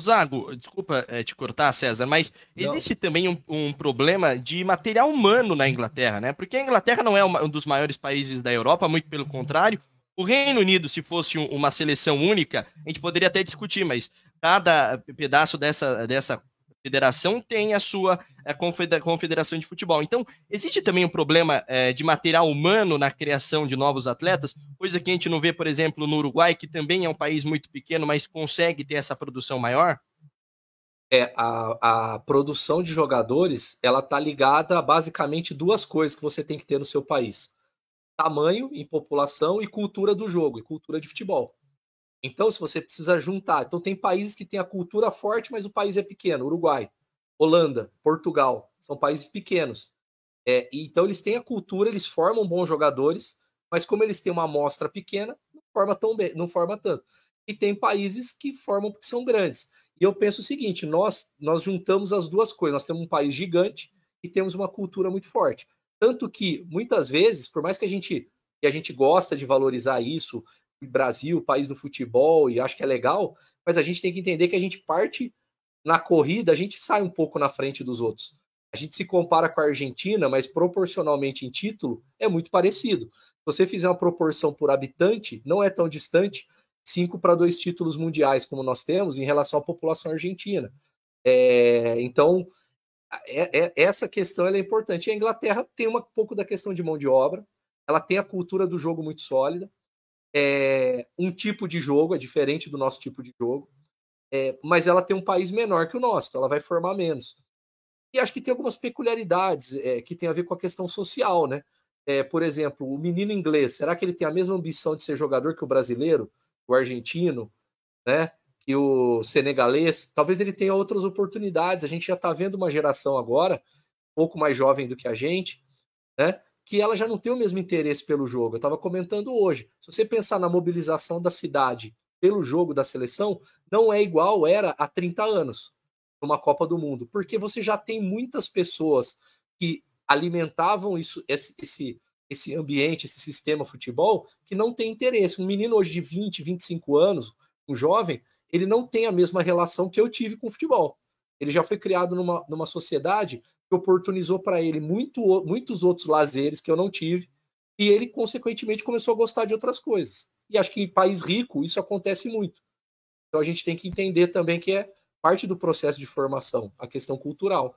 Zago, desculpa eh, te cortar, César, mas não. existe também um, um, problema de material humano na Inglaterra, né? Porque a Inglaterra não é uma, um dos maiores países da Europa, muito pelo contrário. O Reino Unido, se fosse um, uma seleção única, a gente poderia até discutir, mas cada pedaço dessa, dessa federação tem a sua eh, a confederação de futebol. Então, existe também um problema é, de material humano na criação de novos atletas, coisa que a gente não vê, por exemplo, no Uruguai, que também é um país muito pequeno, mas consegue ter essa produção maior? É, a, a produção de jogadores, ela tá ligada a basicamente duas coisas que você tem que ter no seu país. Tamanho em população e cultura do jogo, e cultura de futebol. Então, se você precisa juntar, então tem países que têm a cultura forte, mas o país é pequeno. Uruguai, Holanda, Portugal, são países pequenos. É, então eles têm a cultura, eles formam bons jogadores, mas como eles têm uma amostra pequena, não forma tão bem, não forma tanto. E tem países que formam porque são grandes. E eu penso o seguinte: nós nós juntamos as duas coisas. Nós temos um país gigante e temos uma cultura muito forte. Tanto que muitas vezes, por mais que a gente que a gente gosta de valorizar isso, Brasil, país do futebol, e acho que é legal, mas a gente tem que entender que a gente parte na corrida, a gente sai um pouco na frente dos outros. A gente se compara com a Argentina, mas proporcionalmente em título é muito parecido. Se você fizer uma proporção por habitante, não é tão distante cinco para dois títulos mundiais como nós temos em relação à população argentina. É, então, é, é, essa questão é importante. E a Inglaterra tem um pouco da questão de mão de obra, ela tem a cultura do jogo muito sólida, é, um tipo de jogo, é diferente do nosso tipo de jogo, é, mas ela tem um país menor que o nosso, então ela vai formar menos. E acho que tem algumas peculiaridades é, que tem a ver com a questão social, né? É, por exemplo, o menino inglês, será que ele tem a mesma ambição de ser jogador que o brasileiro, o argentino, né? e o senegalês? Talvez ele tenha outras oportunidades. A gente já está vendo uma geração agora, um pouco mais jovem do que a gente, né? que ela já não tem o mesmo interesse pelo jogo. Eu estava comentando hoje. Se você pensar na mobilização da cidade pelo jogo da seleção, não é igual era há 30 anos, numa Copa do Mundo, porque você já tem muitas pessoas que alimentavam isso, esse, esse, esse ambiente, esse sistema futebol, que não tem interesse. Um menino hoje de 20, 25 anos, um jovem, ele não tem a mesma relação que eu tive com o futebol. Ele já foi criado numa, numa sociedade que oportunizou para ele muito, muitos outros lazeres que eu não tive, e ele, consequentemente, começou a gostar de outras coisas. E acho que em país rico isso acontece muito. Então a gente tem que entender também que é parte do processo de formação, a questão cultural.